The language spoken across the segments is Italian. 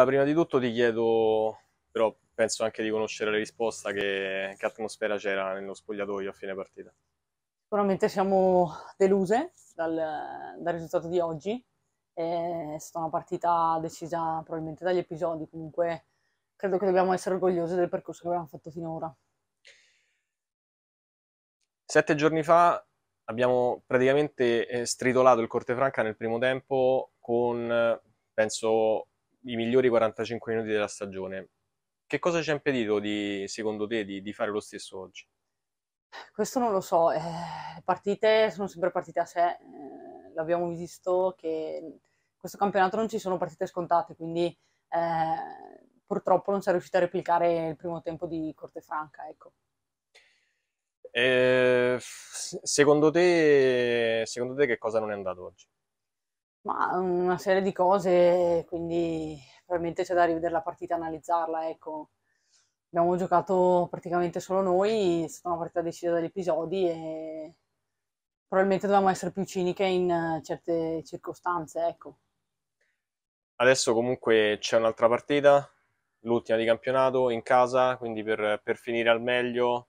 Allora, prima di tutto ti chiedo, però penso anche di conoscere la risposta, che, che atmosfera c'era nello spogliatoio a fine partita? Sicuramente siamo deluse dal, dal risultato di oggi, è stata una partita decisa probabilmente dagli episodi, comunque credo che dobbiamo essere orgogliosi del percorso che abbiamo fatto finora. Sette giorni fa abbiamo praticamente eh, stritolato il Corte Franca nel primo tempo con, penso, i migliori 45 minuti della stagione. Che cosa ci ha impedito, di, secondo te, di, di, fare lo stesso oggi? Questo non lo so, eh, le partite sono sempre partite a sé, eh, l'abbiamo visto che in questo campionato non ci sono partite scontate, quindi eh, purtroppo non si è riuscito a replicare il primo tempo di Cortefranca. Ecco. Eh, secondo te, secondo te che cosa non è andato oggi? Ma mm, una serie di cose, quindi probabilmente c'è da rivedere la partita e analizzarla, ecco. Abbiamo giocato praticamente solo noi, è stata una partita decisa dagli episodi e probabilmente dovevamo essere più ciniche in eh, certe circostanze, ecco. Adesso comunque c'è un'altra partita, l'ultima di campionato, in casa, quindi per, per finire al meglio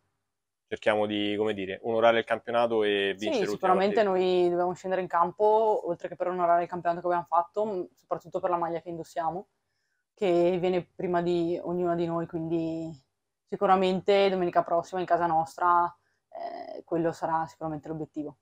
cerchiamo di, come dire, onorare il campionato e vincere. Sì, sicuramente noi dobbiamo scendere in campo, oltre che per onorare il campionato che abbiamo fatto, soprattutto per la maglia che indossiamo, che viene prima di ognuna di noi, quindi sicuramente domenica prossima in casa nostra eh, quello sarà sicuramente l'obiettivo.